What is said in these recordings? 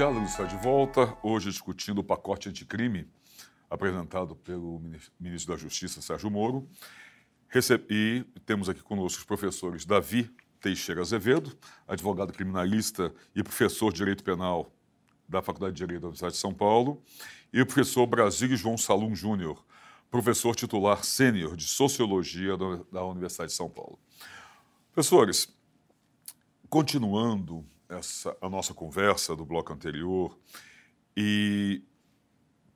Diálogo está de volta, hoje discutindo o pacote anticrime apresentado pelo ministro da Justiça, Sérgio Moro. E temos aqui conosco os professores Davi Teixeira Azevedo, advogado criminalista e professor de Direito Penal da Faculdade de Direito da Universidade de São Paulo, e o professor Brasílio João Salum Júnior, professor titular sênior de Sociologia da Universidade de São Paulo. Professores, continuando essa, a nossa conversa do bloco anterior e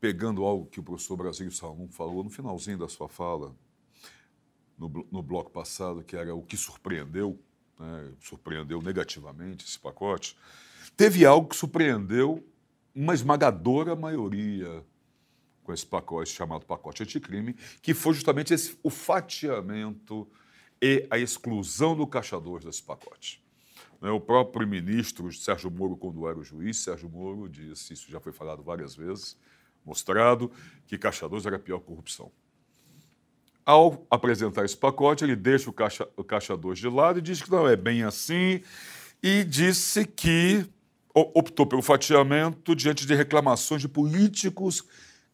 pegando algo que o professor Brasil Salmão falou no finalzinho da sua fala, no, no bloco passado, que era o que surpreendeu, né, surpreendeu negativamente esse pacote, teve algo que surpreendeu uma esmagadora maioria com esse pacote chamado pacote anticrime, que foi justamente esse, o fatiamento e a exclusão do Caixa 2 desse pacote. Né, o próprio ministro Sérgio Moro, quando era o juiz, Sérgio Moro disse, isso já foi falado várias vezes, mostrado, que Caixa 2 era a pior corrupção. Ao apresentar esse pacote, ele deixa o Caixa, o caixa 2 de lado e diz que não é bem assim e disse que optou pelo fatiamento diante de reclamações de políticos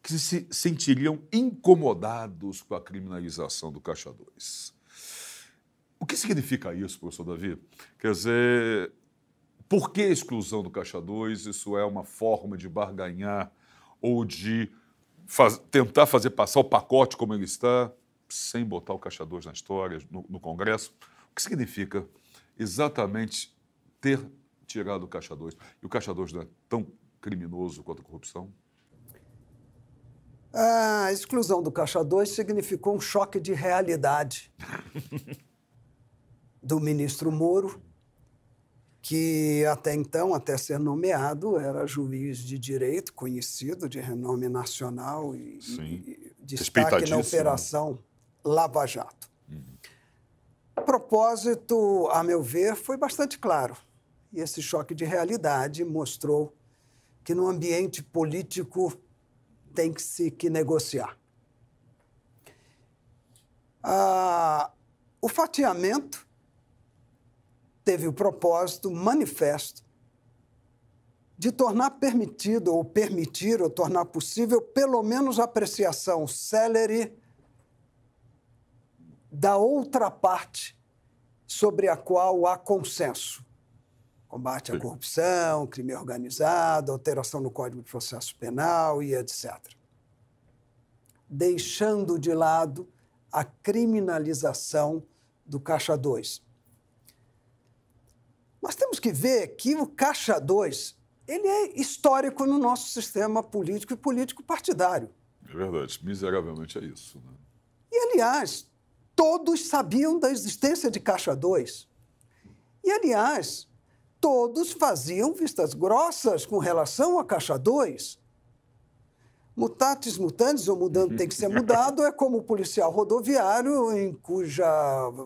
que se sentiriam incomodados com a criminalização do Caixa 2. O que significa isso, professor Davi? Quer dizer, por que a exclusão do Caixa 2? Isso é uma forma de barganhar ou de faz, tentar fazer passar o pacote como ele está, sem botar o Caixa 2 na história, no, no Congresso? O que significa exatamente ter tirado o Caixa 2? E o Caixa 2 não é tão criminoso quanto a corrupção? Ah, a exclusão do Caixa 2 significou um choque de realidade. do ministro Moro, que até então, até ser nomeado, era juiz de direito, conhecido, de renome nacional e, e destaque na né? Operação Lava Jato. Uhum. O propósito, a meu ver, foi bastante claro. E esse choque de realidade mostrou que no ambiente político tem que se que negociar. Ah, o fatiamento teve o propósito manifesto de tornar permitido, ou permitir, ou tornar possível, pelo menos a apreciação celery da outra parte sobre a qual há consenso. Combate à corrupção, crime organizado, alteração no Código de Processo Penal e etc. Deixando de lado a criminalização do Caixa 2 nós temos que ver que o Caixa 2 ele é histórico no nosso sistema político e político partidário. É verdade, miseravelmente é isso. Né? E, aliás, todos sabiam da existência de Caixa 2. E, aliás, todos faziam vistas grossas com relação a Caixa 2 Mutatis mutandis, ou mudando tem que ser mudado, é como o policial rodoviário em cuja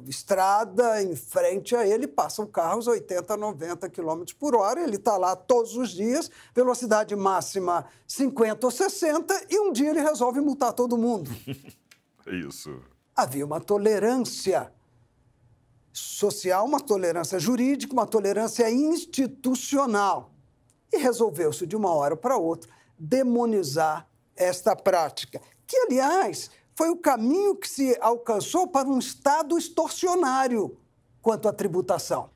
estrada, em frente a ele, passam carros 80, 90 km por hora. Ele está lá todos os dias, velocidade máxima 50 ou 60, e um dia ele resolve multar todo mundo. É isso. Havia uma tolerância social, uma tolerância jurídica, uma tolerância institucional. E resolveu-se de uma hora para outra demonizar esta prática, que, aliás, foi o caminho que se alcançou para um Estado extorsionário quanto à tributação.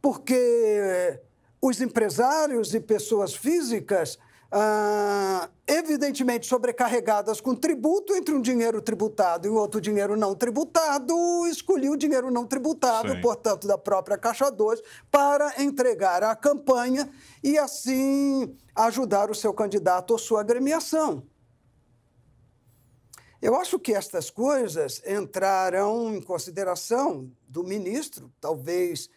Porque os empresários e pessoas físicas ah, evidentemente sobrecarregadas com tributo entre um dinheiro tributado e outro dinheiro não tributado, escolhi o dinheiro não tributado, Sim. portanto, da própria Caixa 2, para entregar à campanha e assim ajudar o seu candidato ou sua agremiação. Eu acho que estas coisas entraram em consideração do ministro, talvez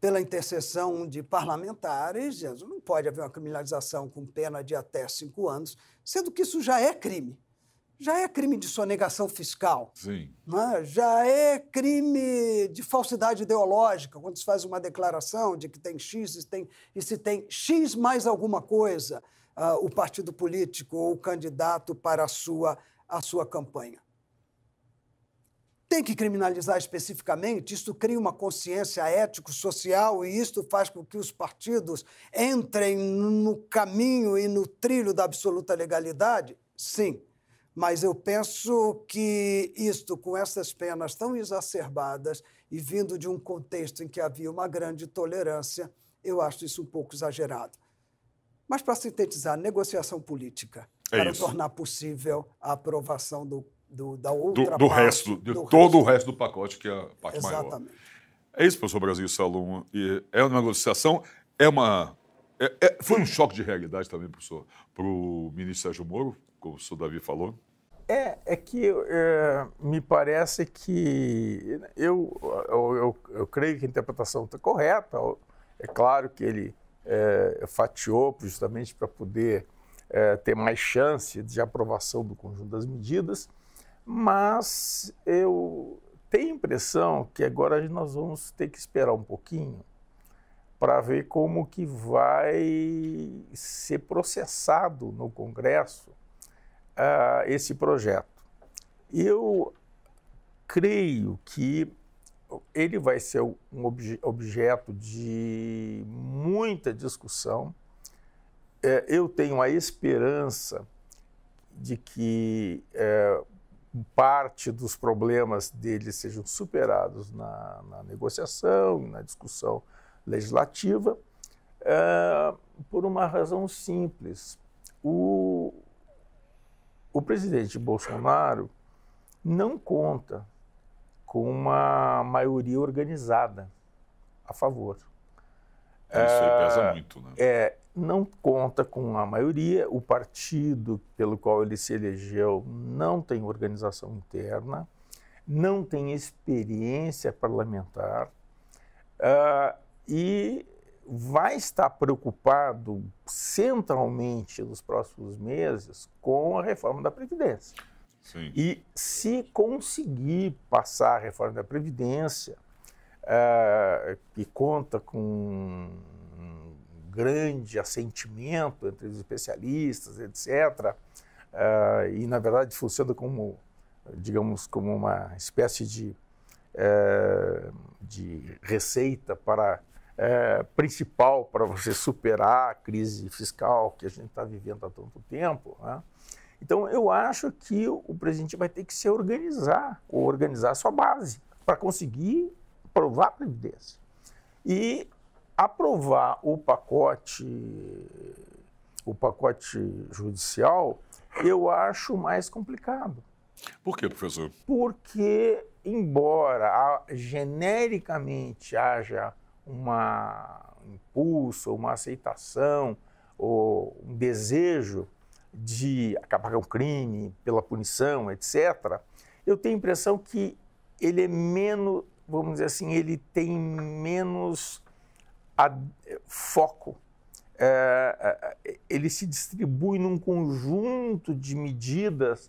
pela intercessão de parlamentares, não pode haver uma criminalização com pena de até cinco anos, sendo que isso já é crime. Já é crime de sonegação fiscal. Sim. Né? Já é crime de falsidade ideológica, quando se faz uma declaração de que tem X e, tem, e se tem X mais alguma coisa, uh, o partido político ou o candidato para a sua, a sua campanha tem que criminalizar especificamente, isso cria uma consciência ético-social e isso faz com que os partidos entrem no caminho e no trilho da absoluta legalidade? Sim. Mas eu penso que isto, com essas penas tão exacerbadas e vindo de um contexto em que havia uma grande tolerância, eu acho isso um pouco exagerado. Mas, para sintetizar, negociação política é para isso. tornar possível a aprovação do do, da outra do, do parte, resto, de do todo resto. o resto do pacote, que é a parte Exatamente. maior. É isso, professor Brasil Salum. E é uma negociação, é uma. É, é, foi um choque de realidade também, professor, para o ministro Sérgio Moro, como o senhor Davi falou. É, é que é, me parece que eu, eu, eu, eu, creio que a interpretação está correta. É claro que ele é, fatiou justamente para poder é, ter mais chance de aprovação do conjunto das medidas, mas eu tenho a impressão que agora nós vamos ter que esperar um pouquinho para ver como que vai ser processado no Congresso uh, esse projeto. Eu creio que ele vai ser um obje objeto de muita discussão. Eh, eu tenho a esperança de que eh, parte dos problemas deles sejam superados na, na negociação, na discussão legislativa, é, por uma razão simples. O, o presidente Bolsonaro não conta com uma maioria organizada a favor. Isso aí pesa muito, né? É, é não conta com a maioria, o partido pelo qual ele se elegeu não tem organização interna, não tem experiência parlamentar uh, e vai estar preocupado centralmente nos próximos meses com a reforma da Previdência. Sim. E se conseguir passar a reforma da Previdência, uh, que conta com grande assentimento entre os especialistas, etc. Uh, eh, e, na verdade, funciona como, digamos, como uma espécie de, uh, de receita para uh, principal para você superar a crise fiscal que a gente está vivendo há tanto tempo. Né? Então, eu acho que o presidente vai ter que se organizar, ou organizar a sua base, para conseguir provar a Previdência. E aprovar o pacote, o pacote judicial, eu acho mais complicado. Por que, professor? Porque, embora genericamente haja uma, um impulso, uma aceitação, ou um desejo de acabar com o crime, pela punição, etc., eu tenho a impressão que ele é menos, vamos dizer assim, ele tem menos a, eh, foco. É, ele se distribui num conjunto de medidas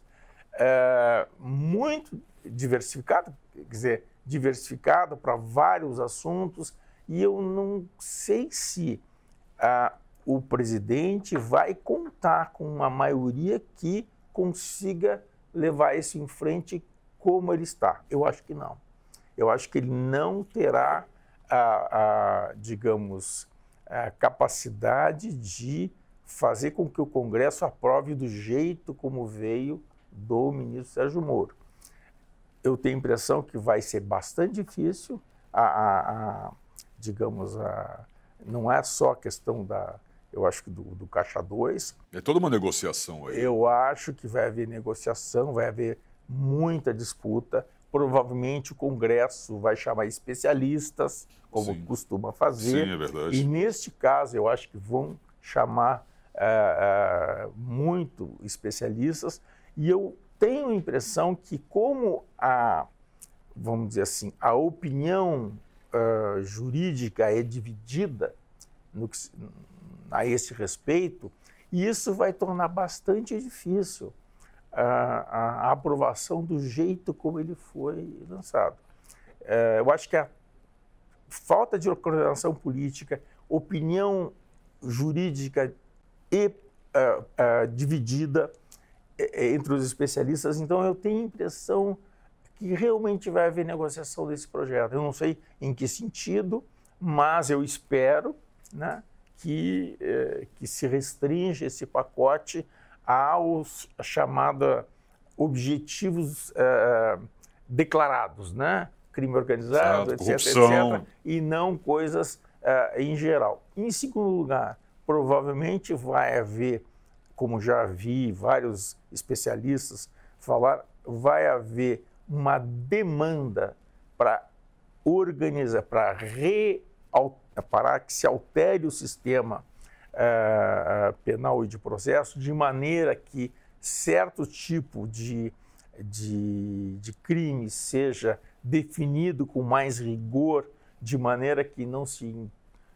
é, muito diversificado, quer dizer, diversificado para vários assuntos, e eu não sei se ah, o presidente vai contar com uma maioria que consiga levar isso em frente como ele está. Eu acho que não. Eu acho que ele não terá a, a digamos, a capacidade de fazer com que o Congresso aprove do jeito como veio do ministro Sérgio Moro. Eu tenho a impressão que vai ser bastante difícil, a, a, a digamos, a, não é só a questão da, eu acho que do, do Caixa 2. É toda uma negociação aí. Eu acho que vai haver negociação, vai haver muita disputa, Provavelmente o Congresso vai chamar especialistas, como Sim. costuma fazer. Sim, é verdade. E neste caso, eu acho que vão chamar uh, uh, muito especialistas. E eu tenho a impressão que, como a, vamos dizer assim, a opinião uh, jurídica é dividida no que, a esse respeito, isso vai tornar bastante difícil a, a aprovação do jeito como ele foi lançado. É, eu acho que a falta de coordenação política, opinião jurídica e, uh, uh, dividida é, entre os especialistas, então eu tenho a impressão que realmente vai haver negociação desse projeto. Eu não sei em que sentido, mas eu espero né, que, que se restringe esse pacote aos chamados objetivos é, declarados, né? Crime organizado, certo, etc, corrupção. etc. E não coisas é, em geral. Em segundo lugar, provavelmente vai haver, como já vi vários especialistas falar, vai haver uma demanda para organizar, para re para que se altere o sistema uh, penal e de processo, de maneira que certo tipo de, de, de crime seja definido com mais rigor, de maneira que não se,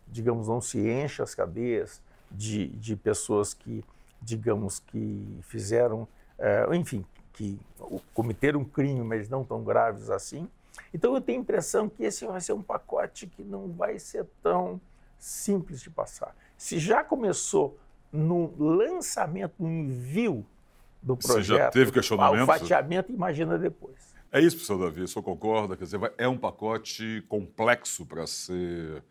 digamos, não se encha as cadeias de, de pessoas que, digamos, que fizeram, uh, enfim, que cometeram um crime, mas não tão graves assim. Então eu tenho a impressão que esse vai ser um pacote que não vai ser tão simples de passar. Se já começou no lançamento, no envio do projeto, Você já teve questionamento? O fatiamento, imagina depois. É isso, professor Davi, só concorda. Quer dizer, é um pacote complexo para ser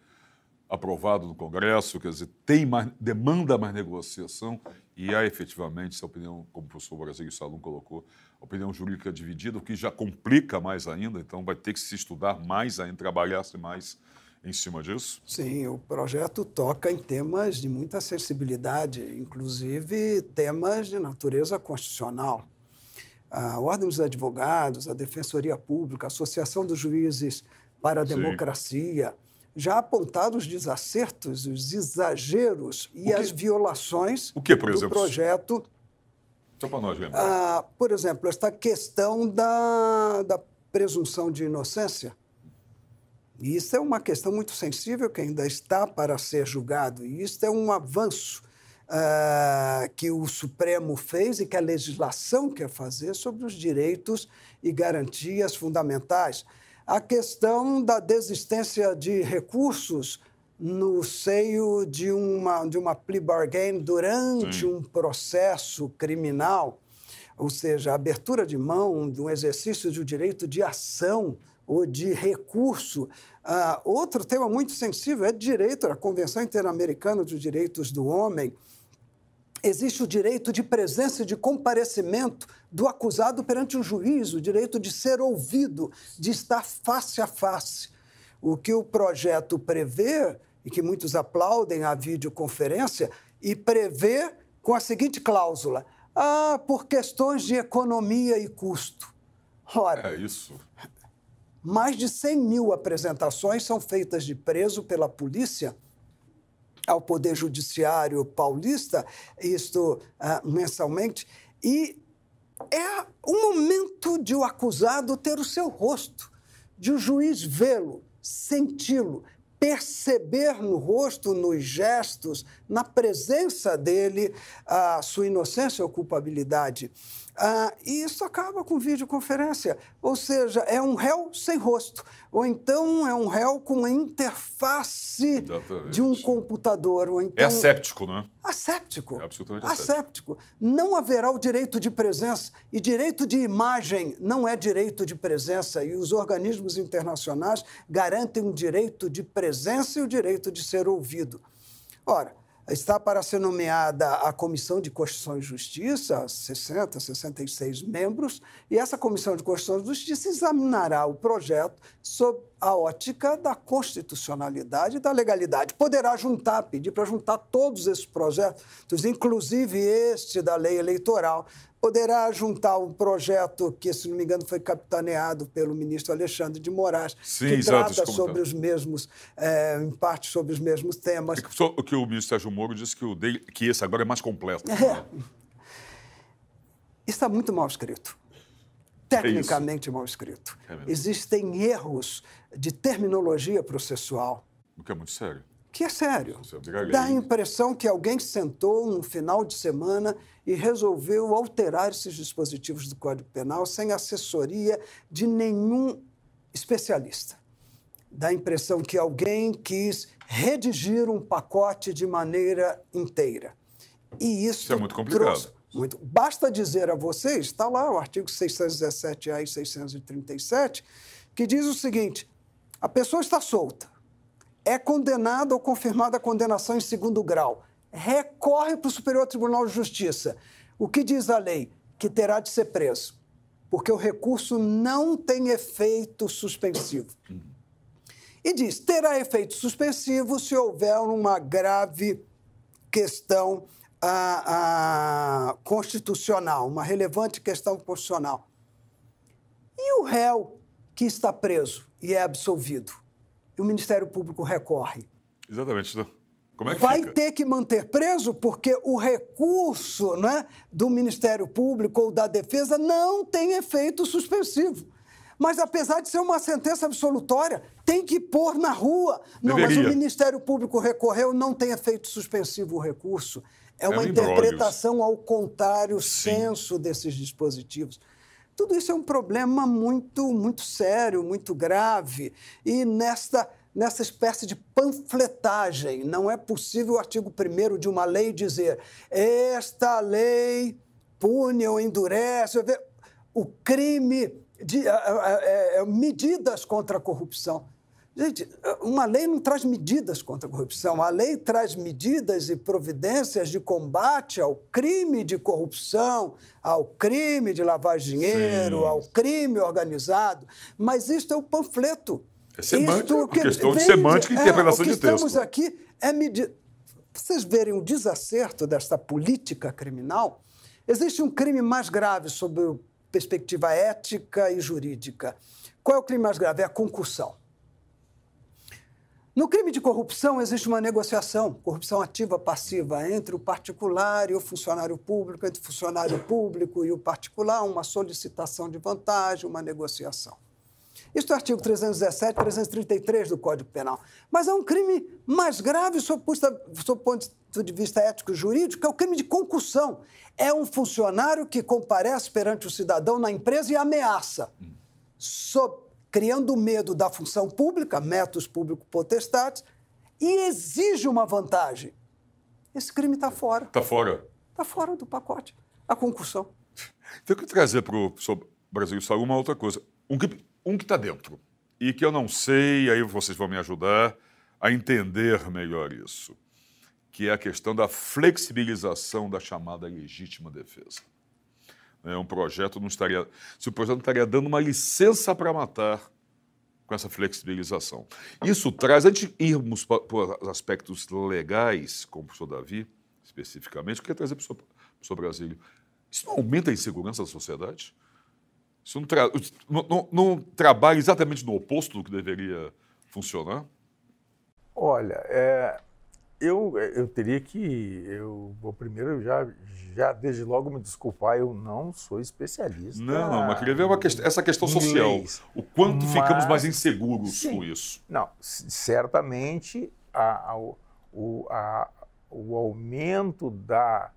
aprovado no Congresso, quer dizer, tem mais, demanda mais negociação e há efetivamente essa opinião, como o professor Brasil Salum colocou, opinião jurídica dividida, o que já complica mais ainda, então vai ter que se estudar mais ainda, trabalhar-se mais em cima disso? Sim, o projeto toca em temas de muita sensibilidade, inclusive temas de natureza constitucional. A Ordem dos Advogados, a Defensoria Pública, a Associação dos Juízes para a Sim. Democracia, já apontaram os desacertos, os exageros e as violações o que, por exemplo? projeto. Só para nós lembrar. Ah, por exemplo, esta questão da, da presunção de inocência e isso é uma questão muito sensível que ainda está para ser julgado. E isso é um avanço uh, que o Supremo fez e que a legislação quer fazer sobre os direitos e garantias fundamentais. A questão da desistência de recursos no seio de uma, de uma plea bargain durante Sim. um processo criminal, ou seja, a abertura de mão do exercício do direito de ação ou de recurso Uh, outro tema muito sensível é direito, a Convenção Interamericana dos Direitos do Homem. Existe o direito de presença e de comparecimento do acusado perante um juiz, o direito de ser ouvido, de estar face a face. O que o projeto prevê, e que muitos aplaudem a videoconferência, e prevê com a seguinte cláusula: ah, por questões de economia e custo. Ora, é isso. Mais de 100 mil apresentações são feitas de preso pela polícia ao Poder Judiciário paulista, isto uh, mensalmente, e é um momento de o acusado ter o seu rosto, de o juiz vê-lo, senti-lo, perceber no rosto, nos gestos, na presença dele, a sua inocência ou culpabilidade. Ah, e isso acaba com videoconferência, ou seja, é um réu sem rosto, ou então é um réu com a interface Exatamente. de um computador. Ou é então... É asséptico, não é? Asséptico. É absolutamente asséptico. asséptico. Não haverá o direito de presença, e direito de imagem não é direito de presença, e os organismos internacionais garantem o direito de presença e o direito de ser ouvido. Ora, Está para ser nomeada a Comissão de Constituição e Justiça, 60, 66 membros, e essa Comissão de Constituição e Justiça examinará o projeto sob a ótica da constitucionalidade e da legalidade. Poderá juntar, pedir para juntar todos esses projetos, inclusive este da lei eleitoral, poderá juntar um projeto que, se não me engano, foi capitaneado pelo ministro Alexandre de Moraes, Sim, que exato, trata sobre os mesmos, é, em parte sobre os mesmos temas. É que, que o ministro Sérgio Moro disse que, o dele, que esse agora é mais completo. É. Está muito mal escrito. Tecnicamente é mal escrito. É Existem erros de terminologia processual. O que é muito sério que é sério. Dá a impressão que alguém sentou num final de semana e resolveu alterar esses dispositivos do Código Penal sem assessoria de nenhum especialista. Dá a impressão que alguém quis redigir um pacote de maneira inteira. E isso, isso é muito complicado. Trouxe... Muito. Basta dizer a vocês, está lá o artigo 617A e 637, que diz o seguinte: a pessoa está solta, é condenada ou confirmada a condenação em segundo grau recorre para o Superior Tribunal de Justiça. O que diz a lei? Que terá de ser preso, porque o recurso não tem efeito suspensivo. E diz: terá efeito suspensivo se houver uma grave questão ah, ah, constitucional, uma relevante questão constitucional. E o réu que está preso e é absolvido? E o Ministério Público recorre. Exatamente. É vai fica? ter que manter preso porque o recurso né, do Ministério Público ou da Defesa não tem efeito suspensivo. Mas apesar de ser uma sentença absolutória, tem que pôr na rua. Deveria. Não, mas o Ministério Público recorreu, não tem efeito suspensivo o recurso. É, é uma é interpretação ao contrário senso desses dispositivos. Tudo isso é um problema muito, muito sério, muito grave. E nesta nessa espécie de panfletagem. Não é possível o artigo 1 de uma lei dizer esta lei pune ou endurece o crime, de, é, é, medidas contra a corrupção. Gente, uma lei não traz medidas contra a corrupção, a lei traz medidas e providências de combate ao crime de corrupção, ao crime de lavar dinheiro, Sim. ao crime organizado. Mas isto é o panfleto. É semântica, Isto, que, questão de semântica e é, interpretação é, de texto. O que estamos aqui é medir... Vocês verem o desacerto desta política criminal, existe um crime mais grave sobre perspectiva ética e jurídica. Qual é o crime mais grave? É a concussão. No crime de corrupção, existe uma negociação, corrupção ativa passiva, entre o particular e o funcionário público, entre o funcionário público e o particular, uma solicitação de vantagem, uma negociação. Isto é o artigo 317, 333 do Código Penal. Mas é um crime mais grave, sob o ponto de vista ético-jurídico, é o crime de concussão. É um funcionário que comparece perante o cidadão na empresa e ameaça, sob, criando medo da função pública, métodos público potestados, e exige uma vantagem. Esse crime está fora. Está fora? Está fora do pacote. A concussão. Tenho que trazer para o Brasil Saúde uma outra coisa. Um crime um que está dentro e que eu não sei, aí vocês vão me ajudar a entender melhor isso, que é a questão da flexibilização da chamada legítima defesa. É um projeto não estaria, se o projeto não estaria dando uma licença para matar com essa flexibilização. Isso traz, antes de irmos para, os aspectos legais, como o professor Davi, especificamente, eu queria trazer para o professor Brasílio? Isso não aumenta a insegurança da sociedade? Isso não, tra não, não, não trabalha exatamente no oposto do que deveria funcionar? Olha, é, eu, eu teria que. Eu, eu primeiro, já, já desde logo me desculpar, eu não sou especialista. Não, não mas queria ver uma essa questão inglês, social. O quanto mas, ficamos mais inseguros sim, com isso? Não, certamente a, a, o, a, o aumento da,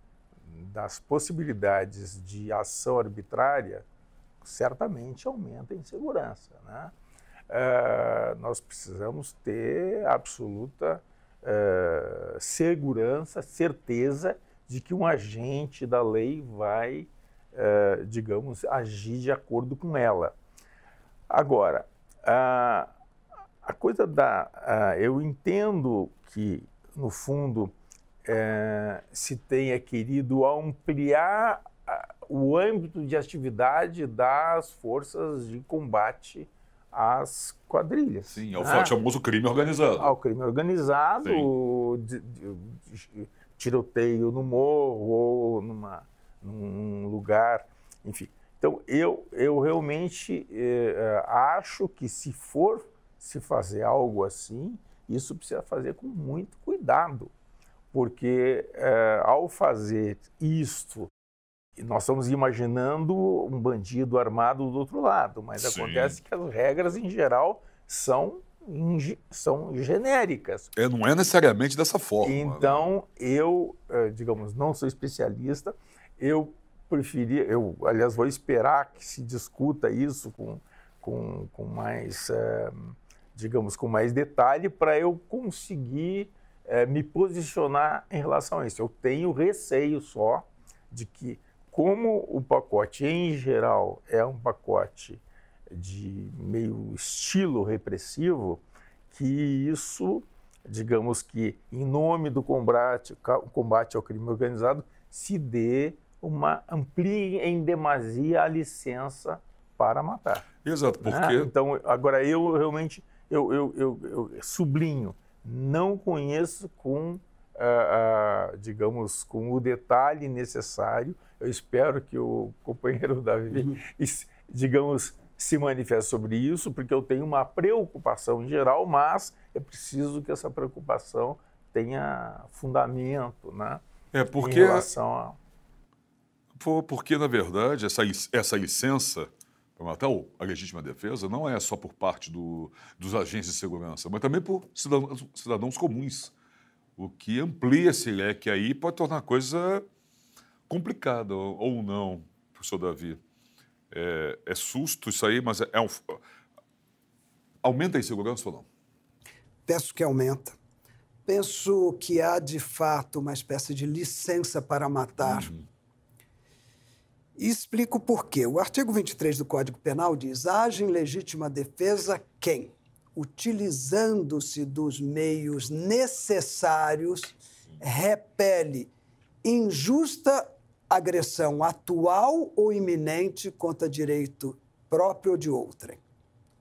das possibilidades de ação arbitrária certamente aumenta a insegurança. Né? Uh, nós precisamos ter absoluta uh, segurança, certeza de que um agente da lei vai, uh, digamos, agir de acordo com ela. Agora, a coisa da. eu entendo que, no fundo, se tenha querido ampliar o âmbito de atividade das forças de combate às quadrilhas. Sim, ao é né? Ah. famoso crime organizado. Ao ah, crime organizado, de, de, de, tiroteio no morro ou numa, num lugar, enfim. Então, eu, eu realmente eh, acho que se for se fazer algo assim, isso precisa fazer com muito cuidado, porque eh, ao fazer isto nós estamos imaginando um bandido armado do outro lado, mas Sim. acontece que as regras, em geral, são, são genéricas. É, não é necessariamente dessa forma. Né? Então, né? eu, eh, digamos, não sou especialista, eu preferia, eu, aliás, vou esperar que se discuta isso com, com, com mais, é, digamos, com mais detalhe para eu conseguir é, me posicionar em relação a isso. Eu tenho receio só de que como o pacote, em geral, é um pacote de meio estilo repressivo, que isso, digamos que, em nome do combate, combate ao crime organizado, se dê uma amplie em demasia a licença para matar. Exato, né? porque... Né? Então, agora eu realmente eu, eu, eu, eu sublinho, não conheço com digamos, com o detalhe necessário. Eu espero que o companheiro Davi, uhum. digamos, se manifeste sobre isso, porque eu tenho uma preocupação geral, mas é preciso que essa preocupação tenha fundamento, né? É porque em relação a porque na verdade essa essa licença até a legítima defesa não é só por parte do, dos agentes de segurança, mas também por cidadãos, cidadãos comuns o que amplia esse leque né, aí pode tornar a coisa complicada ou não, professor Davi. É, é susto isso aí, mas é, é um... aumenta a insegurança ou não? Penso que aumenta. Penso que há, de fato, uma espécie de licença para matar. Uhum. E explico por quê. O artigo 23 do Código Penal diz: age em legítima defesa quem? utilizando-se dos meios necessários, repele injusta agressão atual ou iminente contra direito próprio de outrem.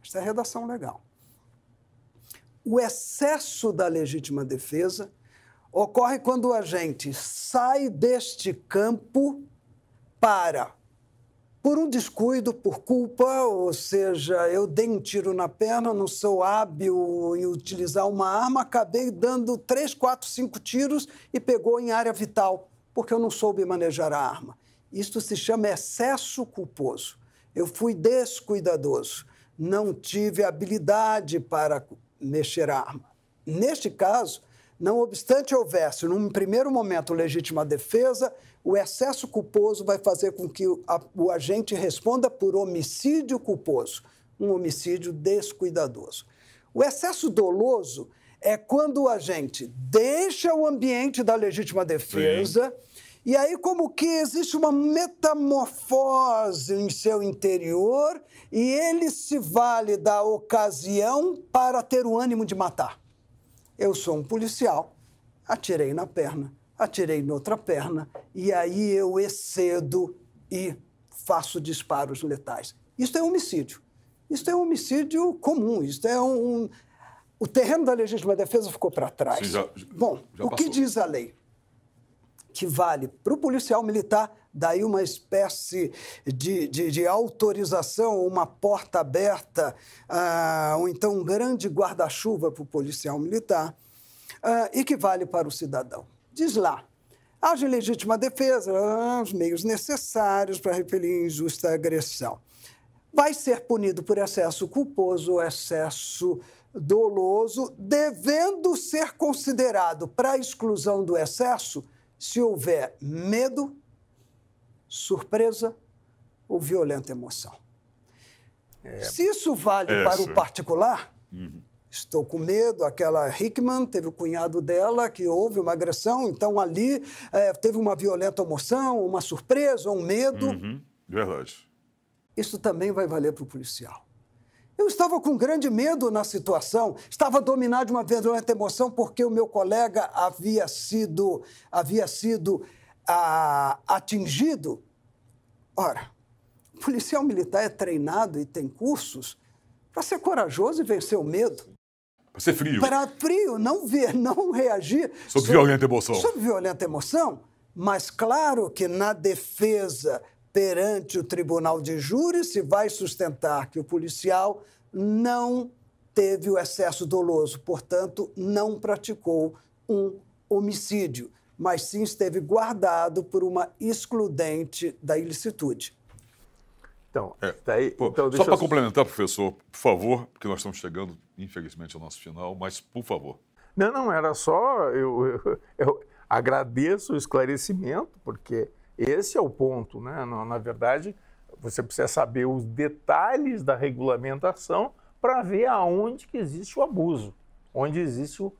Esta é a redação legal. O excesso da legítima defesa ocorre quando a gente sai deste campo para por um descuido, por culpa, ou seja, eu dei um tiro na perna, não sou hábil em utilizar uma arma, acabei dando três, quatro, cinco tiros e pegou em área vital, porque eu não soube manejar a arma. Isto se chama excesso culposo. Eu fui descuidadoso, não tive habilidade para mexer a arma. Neste caso, não obstante houvesse, num primeiro momento, legítima defesa, o excesso culposo vai fazer com que o agente responda por homicídio culposo, um homicídio descuidadoso. O excesso doloso é quando o agente deixa o ambiente da legítima defesa. Sim. E aí, como que existe uma metamorfose em seu interior e ele se vale da ocasião para ter o ânimo de matar. Eu sou um policial, atirei na perna atirei noutra perna, e aí eu excedo e faço disparos letais. Isto é homicídio. Isto é um homicídio comum, isto é um. O terreno da legítima defesa ficou para trás. Já, já, Bom, já o que diz a lei? Que vale para o policial militar, daí uma espécie de, de, de autorização, uma porta aberta, ah, ou então um grande guarda-chuva para o policial militar, ah, e que vale para o cidadão. Diz lá. Haja legítima defesa, os meios necessários para repelir injusta agressão. Vai ser punido por excesso culposo ou excesso doloso, devendo ser considerado para exclusão do excesso se houver medo, surpresa ou violenta emoção. É. Se isso vale para o particular, uhum estou com medo. Aquela Hickman teve o cunhado dela que houve uma agressão, então ali é, teve uma violenta emoção, uma surpresa, um medo. Uhum, verdade. Isso também vai valer para o policial. Eu estava com grande medo na situação, estava dominado de uma violenta emoção porque o meu colega havia sido, havia sido atingido. Ora, o policial militar é treinado e tem cursos para ser corajoso e vencer o medo. Para ser frio. Para frio, não ver, não reagir. Sob violenta emoção. Sob violenta emoção, mas claro que na defesa perante o tribunal de júri se vai sustentar que o policial não teve o excesso doloso, portanto, não praticou um homicídio, mas sim esteve guardado por uma excludente da ilicitude. Então, é. tá aí, Pô, então só para eu... complementar, professor, por favor, porque nós estamos chegando, infelizmente, ao nosso final, mas por favor. Não, não, era só. Eu, eu, eu agradeço o esclarecimento, porque esse é o ponto, né? Na, na verdade, você precisa saber os detalhes da regulamentação para ver aonde que existe o abuso, onde existe o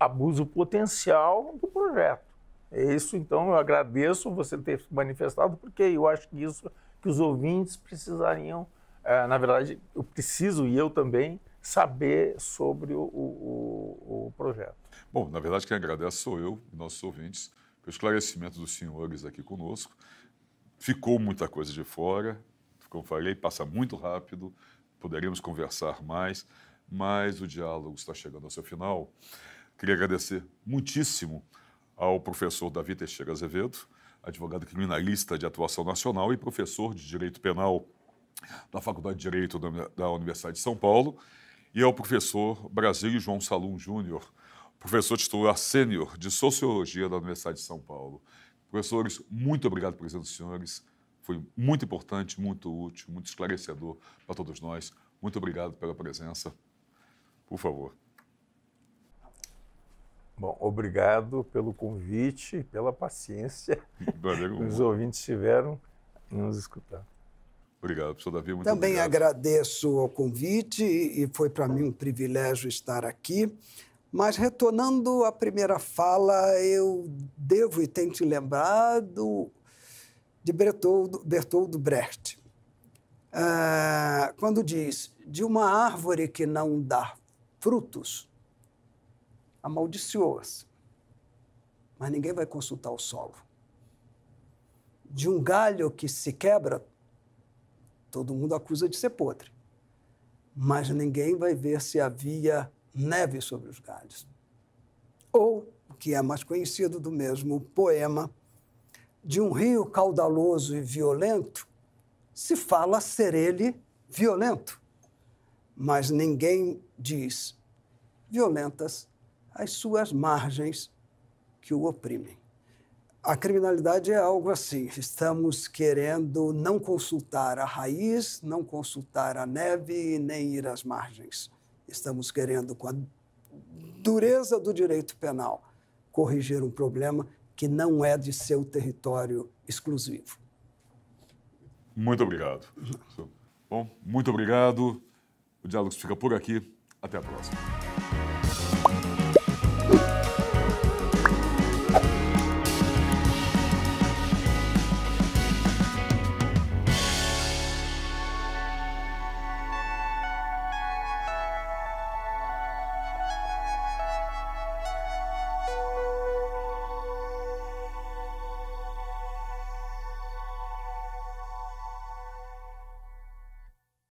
abuso potencial do projeto. É isso, então, eu agradeço você ter manifestado, porque eu acho que isso que os ouvintes precisariam, é, na verdade, eu preciso e eu também saber sobre o, o, o projeto. Bom, na verdade, quem agradece sou eu nossos ouvintes pelo esclarecimento dos senhores aqui conosco. Ficou muita coisa de fora, como falei, passa muito rápido, poderíamos conversar mais, mas o diálogo está chegando ao seu final. Queria agradecer muitíssimo ao professor Davi Teixeira Azevedo, advogado criminalista de atuação nacional e professor de Direito Penal da Faculdade de Direito da Universidade de São Paulo, e é o professor Brasil João Salum Júnior, professor titular sênior de Sociologia da Universidade de São Paulo. Professores, muito obrigado pela presença dos senhores. Foi muito importante, muito útil, muito esclarecedor para todos nós. Muito obrigado pela presença. Por favor. Bom, obrigado pelo convite, e pela paciência Valeu, que os ouvintes tiveram em nos escutar. Obrigado, professor Davi. Muito Também obrigado. agradeço o convite e foi para mim um privilégio estar aqui. Mas retornando à primeira fala, eu devo e tenho te lembrado de Bertoldo, Bertoldo Brecht, ah, quando diz: de uma árvore que não dá frutos, amaldiçoou se Mas ninguém vai consultar o solo. De um galho que se quebra, todo mundo acusa de ser podre. Mas ninguém vai ver se havia neve sobre os galhos. Ou, o que é mais conhecido do mesmo poema, de um rio caudaloso e violento, se fala ser ele violento. Mas ninguém diz violentas as suas margens que o oprimem. A criminalidade é algo assim. Estamos querendo não consultar a raiz, não consultar a neve, nem ir às margens. Estamos querendo, com a dureza do direito penal, corrigir um problema que não é de seu território exclusivo. Muito obrigado. Bom, muito obrigado. O diálogo fica por aqui. Até a próxima.